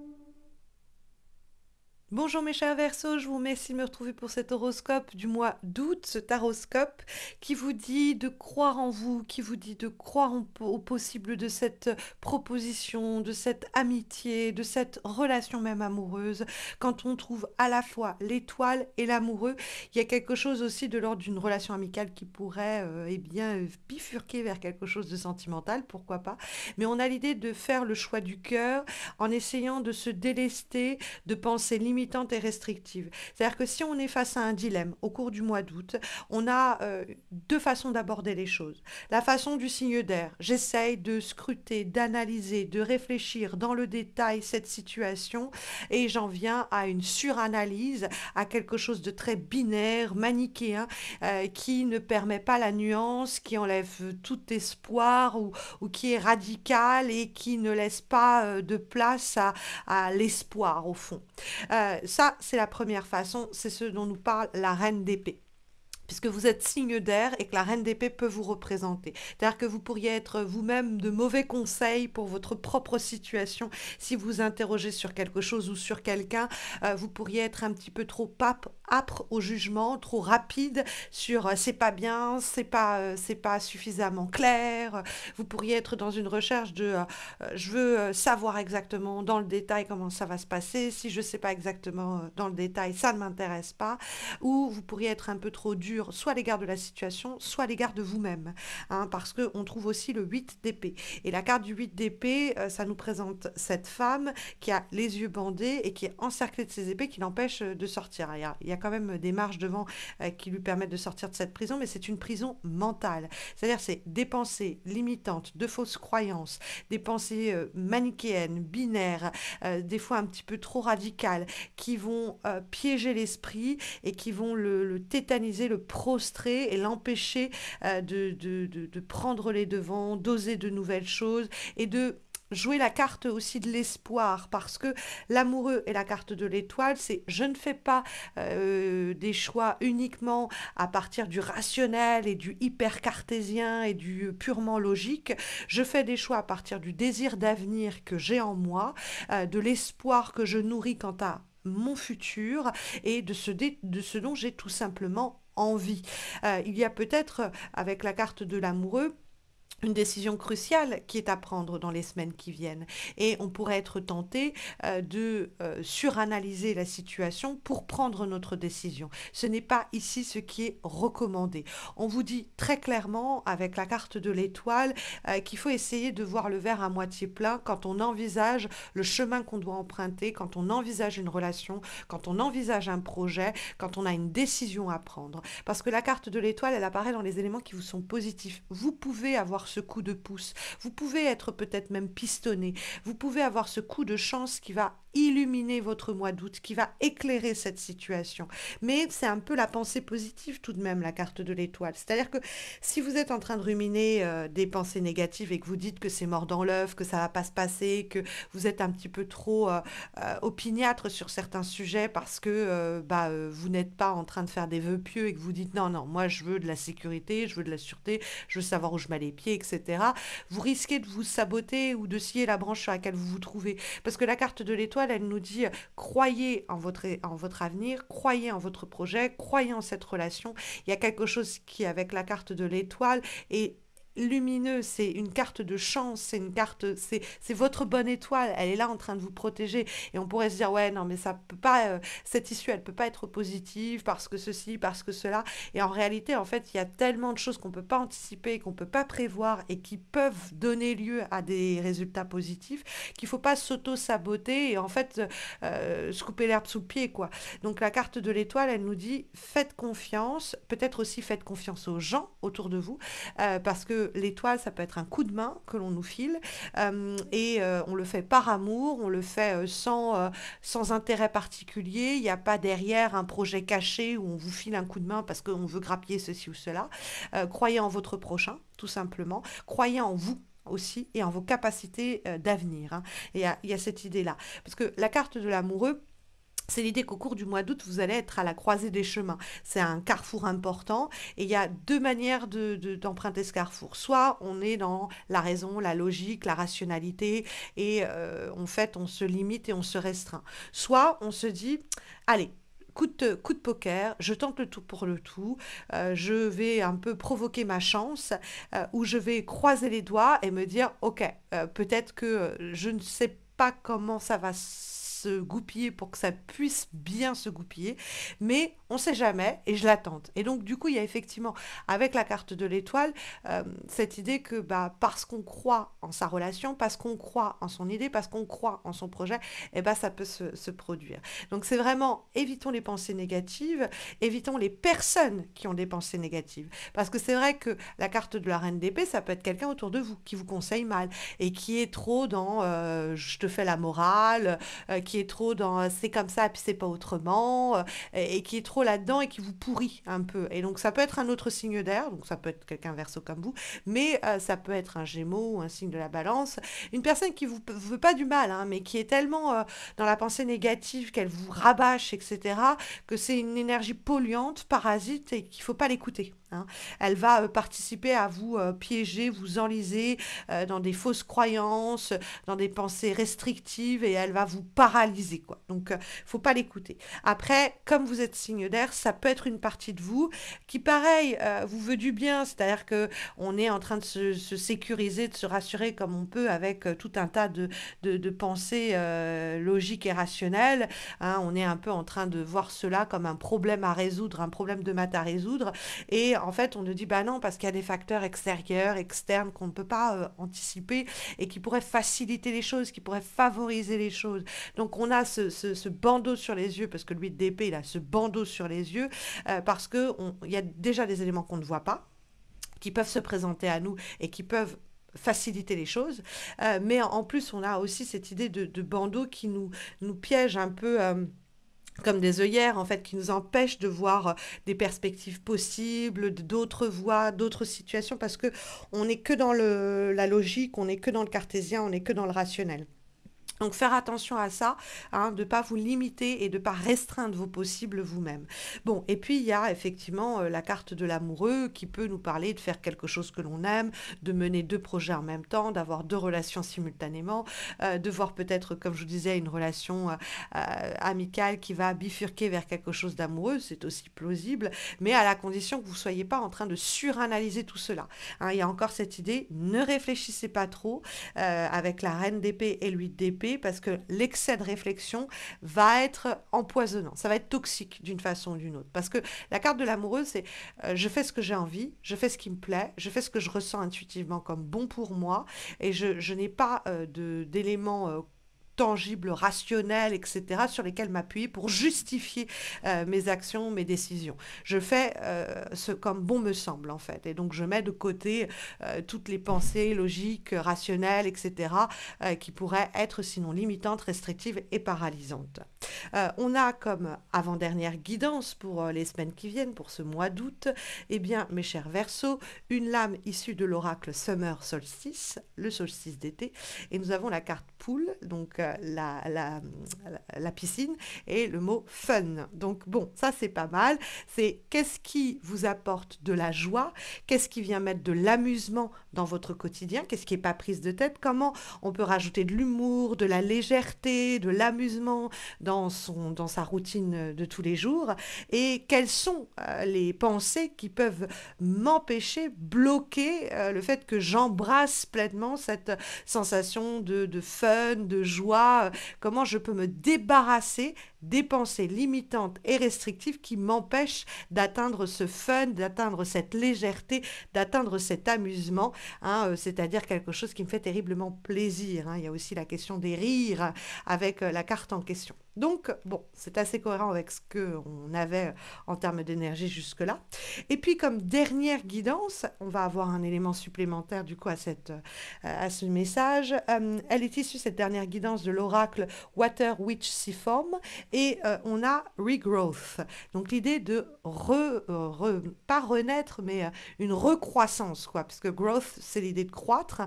Thank you. Bonjour mes chers Verseaux, je vous remercie de me retrouver pour cet horoscope du mois d'août, ce taroscope qui vous dit de croire en vous, qui vous dit de croire au possible de cette proposition, de cette amitié, de cette relation même amoureuse. Quand on trouve à la fois l'étoile et l'amoureux, il y a quelque chose aussi de l'ordre d'une relation amicale qui pourrait euh, eh bien euh, bifurquer vers quelque chose de sentimental, pourquoi pas. Mais on a l'idée de faire le choix du cœur en essayant de se délester, de penser limite et restrictive. C'est-à-dire que si on est face à un dilemme au cours du mois d'août, on a euh, deux façons d'aborder les choses. La façon du signe d'air, j'essaye de scruter, d'analyser, de réfléchir dans le détail cette situation et j'en viens à une suranalyse, à quelque chose de très binaire, manichéen, euh, qui ne permet pas la nuance, qui enlève tout espoir ou, qui est radical et qui ne laisse pas euh, de place à l'espoir au fond. Euh, ça, c'est la première façon, c'est ce dont nous parle la reine d'épée puisque vous êtes signe d'air et que la reine d'épée peut vous représenter. C'est-à-dire que vous pourriez être vous-même de mauvais conseils pour votre propre situation. Si vous interrogez sur quelque chose ou sur quelqu'un, euh, vous pourriez être un petit peu trop pape âpre au jugement, trop rapide sur euh, c'est pas bien, c'est pas, euh, c'est pas suffisamment clair. Vous pourriez être dans une recherche de euh, je veux savoir exactement dans le détail comment ça va se passer. Si je sais pas exactement dans le détail, ça ne m'intéresse pas. Ou vous pourriez être un peu trop dur, soit à l'égard de la situation, soit à l'égard de vous-même. Hein, parce qu'on trouve aussi le 8 d'épée. Et la carte du 8 d'épée, ça nous présente cette femme qui a les yeux bandés et qui est encerclée de ses épées qui l'empêche de sortir. Il il y a quand même euh, des marges devant euh, qui lui permettent de sortir de cette prison, mais c'est une prison mentale. C'est-à-dire, c'est des pensées limitantes, de fausses croyances, des pensées euh, manichéennes, binaires, des fois un petit peu trop radicales, qui vont piéger l'esprit et qui vont le, tétaniser, le prostrer et l'empêcher de prendre les devants, d'oser de nouvelles choses et de jouer la carte aussi de l'espoir parce que l'amoureux et la carte de l'étoile, c'est je ne fais pas euh, des choix uniquement à partir du rationnel et du hyper cartésien et du purement logique, je fais des choix à partir du désir d'avenir que j'ai en moi, euh, de l'espoir que je nourris quant à mon futur et de ce, de ce dont j'ai tout simplement envie. Euh, il y a peut-être avec la carte de l'amoureux une décision cruciale qui est à prendre dans les semaines qui viennent. Et on pourrait être tenté euh, de euh, suranalyser la situation pour prendre notre décision. Ce n'est pas ici ce qui est recommandé. On vous dit très clairement avec la carte de l'étoile euh, qu'il faut essayer de voir le verre à moitié plein quand on envisage le chemin qu'on doit emprunter, quand on envisage une relation, quand on envisage un projet, quand on a une décision à prendre. Parce que la carte de l'étoile, elle apparaît dans les éléments qui vous sont positifs. Vous pouvez avoir ce coup de pouce, vous pouvez être peut-être même pistonné, vous pouvez avoir ce coup de chance qui va illuminer votre mois d'août, qui va éclairer cette situation. Mais c'est un peu la pensée positive tout de même, la carte de l'étoile. C'est-à-dire que si vous êtes en train de ruminer euh, des pensées négatives et que vous dites que c'est mort dans l'œuf, que ça va pas se passer, que vous êtes un petit peu trop euh, euh, opiniâtre sur certains sujets parce que bah, vous n'êtes pas en train de faire des vœux pieux et que vous dites non, non, moi je veux de la sécurité, je veux de la sûreté, je veux savoir où je mets les pieds etc., vous risquez de vous saboter ou de scier la branche sur laquelle vous vous trouvez. Parce que la carte de l'étoile, elle nous dit, croyez en votre, en votre avenir, croyez en votre projet, croyez en cette relation. Il y a quelque chose qui, avec la carte de l'étoile, est lumineux, c'est une carte de chance, c'est une carte, c'est votre bonne étoile, elle est là en train de vous protéger. Et on pourrait se dire, ouais, non, mais ça peut pas, euh, cette issue, elle peut pas être positive parce que ceci, parce que cela. Et en réalité, en fait, il y a tellement de choses qu'on peut pas anticiper, qu'on peut pas prévoir et qui peuvent donner lieu à des résultats positifs qu'il faut pas s'auto-saboter et en fait euh, se couper l'herbe sous le pied, quoi. Donc la carte de l'étoile, elle nous dit, faites confiance, peut-être aussi faites confiance aux gens autour de vous euh, parce que l'étoile, ça peut être un coup de main que l'on nous file euh, et euh, on le fait par amour, on le fait euh, sans, sans intérêt particulier. Il n'y a pas derrière un projet caché où on vous file un coup de main parce qu'on veut grappiller ceci ou cela. croyez en votre prochain, tout simplement. Croyez en vous aussi et en vos capacités d'avenir. Hein. Il y a cette idée-là. Parce que la carte de l'amoureux, c'est l'idée qu'au cours du mois d'août, vous allez être à la croisée des chemins. C'est un carrefour important et il y a deux manières d'emprunter ce carrefour. Soit on est dans la raison, la logique, la rationalité et euh, en fait on se limite et on se restreint. Soit on se dit, allez, Coup de, coup poker, je tente le tout pour le tout, euh, je vais un peu provoquer ma chance euh, ou je vais croiser les doigts et me dire, ok, peut-être que je ne sais pas comment ça va se se goupiller, pour que ça puisse bien se goupiller. Mais on ne sait jamais et je l'attends. Et donc, du coup, il y a effectivement, avec la carte de l'étoile, euh, cette idée que bah, parce qu'on croit en sa relation, parce qu'on croit en son idée, parce qu'on croit en son projet, eh ben ça peut se, produire. Donc, c'est vraiment évitons les pensées négatives, évitons les personnes qui ont des pensées négatives. Parce que c'est vrai que la carte de la reine d'épée, ça peut être quelqu'un autour de vous qui vous conseille mal et qui est trop dans euh, je te fais la morale, euh, qui est trop dans euh, c'est comme ça, puis c'est pas autrement, euh, et, qui est trop là-dedans et qui vous pourrit un peu. Et donc ça peut être un autre signe d'air, donc ça peut être quelqu'un verso comme vous, mais euh, ça peut être un gémeau un signe de la balance. Une personne qui vous veut pas du mal, hein, mais qui est tellement dans la pensée négative qu'elle vous rabâche, etc., que c'est une énergie polluante, parasite, et qu'il faut pas l'écouter. Hein. Elle va euh, participer à vous euh, piéger, vous enliser euh, dans des fausses croyances, dans des pensées restrictives et elle va vous paralyser. Quoi. Donc, faut pas l'écouter. Après, comme vous êtes signe d'air, ça peut être une partie de vous qui, pareil, vous veut du bien. C'est-à-dire que on est en train de se, sécuriser, de se rassurer comme on peut avec tout un tas de, pensées logiques et rationnelles. Hein. On est un peu en train de voir cela comme un problème à résoudre, un problème de maths à résoudre. Et en fait, on nous dit, bah non, parce qu'il y a des facteurs extérieurs, externes qu'on ne peut pas euh, anticiper et qui pourraient faciliter les choses, qui pourraient favoriser les choses. Donc, on a ce, bandeau sur les yeux, parce que lui, DP, il a ce bandeau sur les yeux, euh, parce qu'il y a déjà des éléments qu'on ne voit pas, qui peuvent se présenter à nous et qui peuvent faciliter les choses. Euh, mais en plus, on a aussi cette idée de, bandeau qui nous, nous piège un peu comme des œillères en fait qui nous empêchent de voir euh, des perspectives possibles, d'autres voies, d'autres situations parce que on n'est que dans le, la logique, on n'est que dans le cartésien, on n'est que dans le rationnel. Donc faire attention à ça, hein, de ne pas vous limiter et de ne pas restreindre vos possibles vous-même. Bon, et puis il y a effectivement euh, la carte de l'amoureux qui peut nous parler de faire quelque chose que l'on aime, de mener deux projets en même temps, d'avoir deux relations simultanément, euh, de voir peut-être, comme je vous disais, une relation euh, amicale qui va bifurquer vers quelque chose d'amoureux, c'est aussi plausible, mais à la condition que vous ne soyez pas en train de suranalyser tout cela. Hein. il y a encore cette idée, ne réfléchissez pas trop avec la reine d'épée et l'huile d'épée parce que l'excès de réflexion va être empoisonnant, ça va être toxique d'une façon ou d'une autre. Parce que la carte de l'amoureuse, c'est euh, je fais ce que j'ai envie, je fais ce qui me plaît, je fais ce que je ressens intuitivement comme bon pour moi et je, n'ai pas euh, de d'éléments euh, tangibles, rationnelles, etc., sur lesquels m'appuyer pour justifier euh, mes actions, mes décisions. Je fais euh, ce comme bon me semble, en fait. Et donc, je mets de côté euh, toutes les pensées logiques, rationnelles, etc., qui pourraient être sinon limitantes, restrictives et paralysantes. Euh, on a comme avant-dernière guidance pour euh, les semaines qui viennent, pour ce mois d'août, eh bien, mes chers Verseaux, une lame issue de l'oracle Summer Solstice, le solstice d'été, et nous avons la carte poule, donc euh, la, piscine, et le mot fun. Donc bon, ça c'est pas mal. C'est qu'est-ce qui vous apporte de la joie Qu'est-ce qui vient mettre de l'amusement dans votre quotidien Qu'est-ce qui n'est pas prise de tête Comment on peut rajouter de l'humour, de la légèreté, de l'amusement dans dans, sa routine de tous les jours et quelles sont euh, les pensées qui peuvent m'empêcher, bloquer euh, le fait que j'embrasse pleinement cette sensation de, fun, de joie, euh, comment je peux me débarrasser des pensées limitantes et restrictives qui m'empêchent d'atteindre ce fun, d'atteindre cette légèreté, d'atteindre cet amusement, hein, c'est-à-dire quelque chose qui me fait terriblement plaisir. Hein. Il y a aussi la question des rires avec la carte en question. Donc, bon, c'est assez cohérent avec ce qu'on avait en termes d'énergie jusque-là. Et puis, comme dernière guidance, on va avoir un élément supplémentaire du coup à, cette, euh, à ce message. Euh, elle est issue, cette dernière guidance, de l'oracle Water Witch Seaform. Et euh, on a Regrowth. Donc, l'idée de re, pas renaître, mais une recroissance, quoi. Parce que growth, c'est l'idée de croître,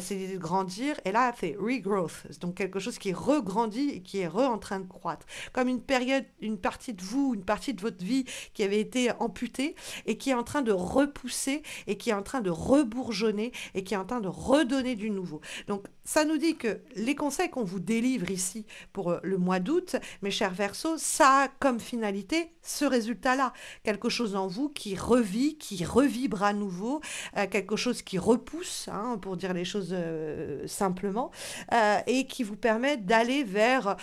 c'est l'idée de grandir. Et là, c'est regrowth. Donc, quelque chose qui regrandit et qui est re en train croître. Comme une période, une partie de vous, une partie de votre vie qui avait été amputée et qui est en train de repousser et qui est en train de rebourgeonner et qui est en train de redonner du nouveau. Donc, ça nous dit que les conseils qu'on vous délivre ici pour euh, le mois d'août, mes chers Verseaux, ça a comme finalité ce résultat-là. Quelque chose en vous qui revit, qui revibre à nouveau, euh, quelque chose qui repousse, hein, pour dire les choses euh, simplement, et qui vous permet d'aller vers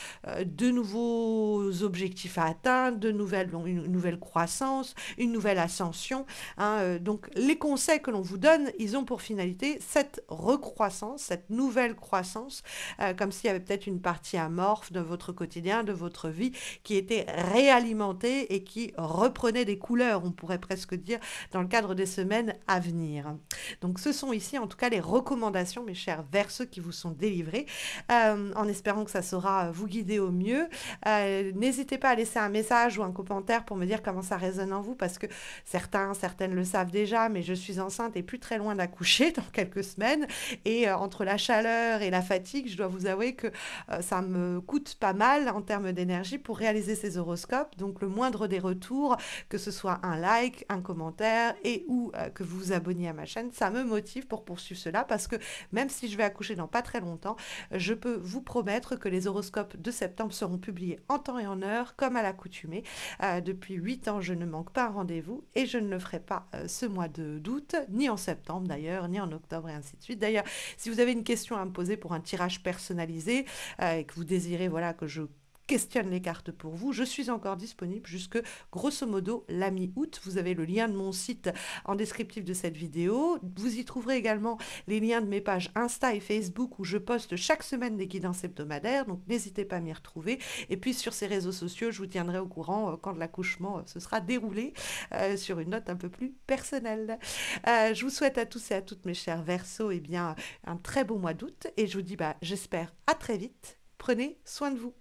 de nouveaux objectifs à atteindre, de nouvelles, une nouvelle croissance, une nouvelle ascension. Hein, euh, donc les conseils que l'on vous donne, ils ont pour finalité cette recroissance, cette nouvelle croissance, euh, comme s'il y avait peut-être une partie amorphe de votre quotidien, de votre vie, qui était réalimentée et qui reprenait des couleurs, on pourrait presque dire, dans le cadre des semaines à venir. Donc ce sont ici en tout cas les recommandations, mes chers ceux qui vous sont délivrés, euh, en espérant que ça saura vous guider au mieux. Euh, n'hésitez pas à laisser un message ou un commentaire pour me dire comment ça résonne en vous, parce que certains, certaines le savent déjà, mais je suis enceinte et plus très loin d'accoucher dans quelques semaines. Et euh, entre la chaleur et la fatigue, je dois vous avouer que euh, ça me coûte pas mal en termes d'énergie pour réaliser ces horoscopes. Donc le moindre des retours, que ce soit un like, un commentaire et ou que vous vous abonniez à ma chaîne, ça me motive pour poursuivre cela, parce que même si je vais accoucher dans pas très longtemps, je peux vous promettre que les horoscopes de septembre seront Publié en temps et en heure, comme à l'accoutumée. Euh, depuis huit ans, je ne manque pas un rendez-vous et je ne le ferai pas euh, ce mois d'août, ni en septembre d'ailleurs, ni en octobre et ainsi de suite. D'ailleurs, si vous avez une question à me poser pour un tirage personnalisé euh, et que vous désirez voilà, que je questionne les cartes pour vous. Je suis encore disponible jusque grosso modo la mi-août. Vous avez le lien de mon site en descriptif de cette vidéo. Vous y trouverez également les liens de mes pages Insta et Facebook où je poste chaque semaine des guidances hebdomadaires. Donc n'hésitez pas à m'y retrouver. Et puis sur ces réseaux sociaux, je vous tiendrai au courant euh, quand l'accouchement euh, se sera déroulé euh, sur une note un peu plus personnelle. je vous souhaite à tous et à toutes mes chers Verseaux eh bien, un très beau mois d'août et je vous dis bah, j'espère à très vite. Prenez soin de vous.